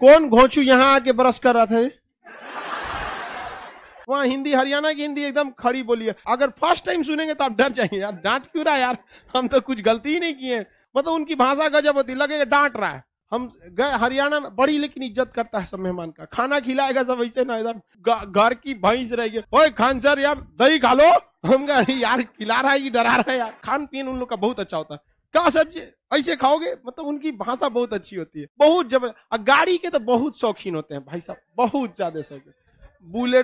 कौन घोचू यहाँ आके ब्रश कर रहा था वहाँ हिंदी हरियाणा की हिंदी एकदम खड़ी बोली है अगर फर्स्ट टाइम सुनेंगे तो आप डर जाएंगे यार डांट क्यों रहा है यार हम तो कुछ गलती ही नहीं किए मतलब उनकी भाषा गजब होती लगेगा डांट रहा है हम गए हरियाणा में बड़ी लेकिन इज्जत करता है सब मेहमान का खाना खिलाएगा सब ऐसे ना एकदम घर की भैंस रहेगी ओए खान सर यार दही खा लो हम यार खिला रहा है कि डरा रहा है यार खान पीन उन लोग का बहुत अच्छा होता है क्या जी ऐसे खाओगे मतलब उनकी भाषा बहुत अच्छी होती है बहुत जबर गाड़ी के तो बहुत शौकीन होते हैं भाई साहब बहुत ज्यादा शौकीन बुलेट